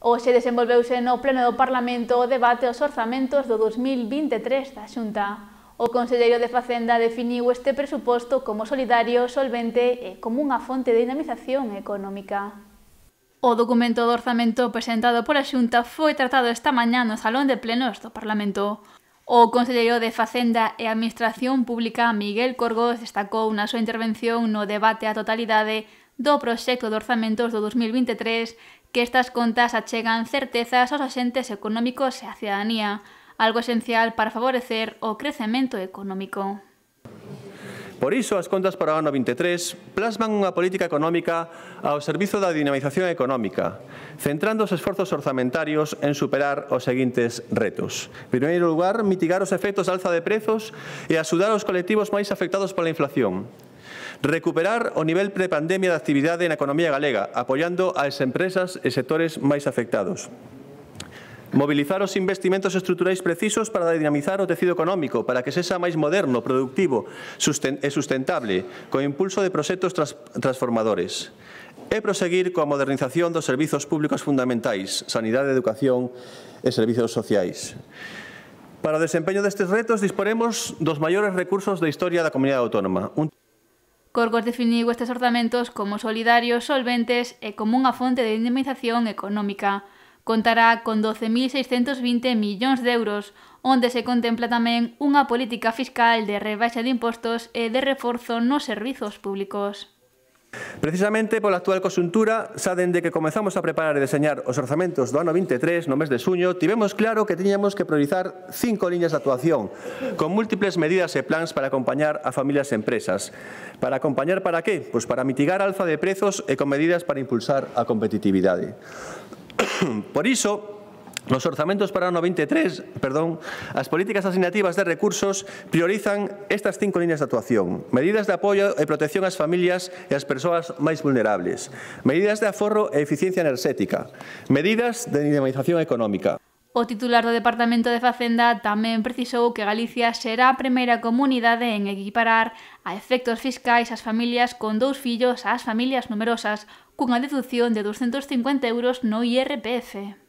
Hoxe desenvolveuse no Pleno do Parlamento o debate aos orzamentos do 2023 da Xunta. O Conselleiro de Facenda definiu este presuposto como solidario, solvente e como unha fonte de dinamización económica. O documento do orzamento presentado pola Xunta foi tratado esta mañá no Salón de Plenos do Parlamento. O conselleiro de Facenda e Administración Pública Miguel Corgos destacou na súa intervención no debate a totalidade do proxecto de orzamentos do 2023 que estas contas achegan certezas aos axentes económicos e á ciudadanía, algo esencial para favorecer o crecemento económico. Por iso, as contas para o ano 23 plasman unha política económica ao servizo da dinamización económica, centrando os esforzos orzamentarios en superar os seguintes retos. En primeiro lugar, mitigar os efectos da alza de prezos e axudar aos colectivos máis afectados pola inflación. Recuperar o nivel prepandemia de actividade na economía galega, apoiando as empresas e sectores máis afectados. Mobilizar os investimentos estruturais precisos para dinamizar o tecido económico, para que sexa máis moderno, productivo e sustentable, co impulso de proxectos transformadores. E proseguir coa modernización dos servizos públicos fundamentais, sanidade, educación e servizos sociais. Para o desempeño destes retos, disporemos dos maiores recursos da historia da Comunidade Autónoma. Un... Corgos definiu estes orzamentos como solidarios, solventes e como unha fonte de indemnización económica. Contará con 12.620 millóns de euros, onde se contempla tamén unha política fiscal de rebaixa de impostos e de reforzo nos servizos públicos. Precisamente pola actual cosuntura, xa dende que comezamos a preparar e deseñar os orzamentos do ano 23 no mes de suño, tivemos claro que tiñamos que priorizar cinco liñas de actuación, con múltiples medidas e plans para acompañar a familias e empresas. Para acompañar para qué? Pois para mitigar a alza de prezos e con medidas para impulsar a competitividade. Por iso, Nos orzamentos para o ano 23, perdón, as políticas asignativas de recursos priorizan estas cinco líneas de actuación. Medidas de apoio e protección ás familias e ás persoas máis vulnerables. Medidas de aforro e eficiencia enerxética. Medidas de dinamización económica. O titular do Departamento de Facenda tamén precisou que Galicia será a primeira comunidade en equiparar a efectos fiscais ás familias con dous fillos ás familias numerosas, cunha deducción de 250 euros no IRPF.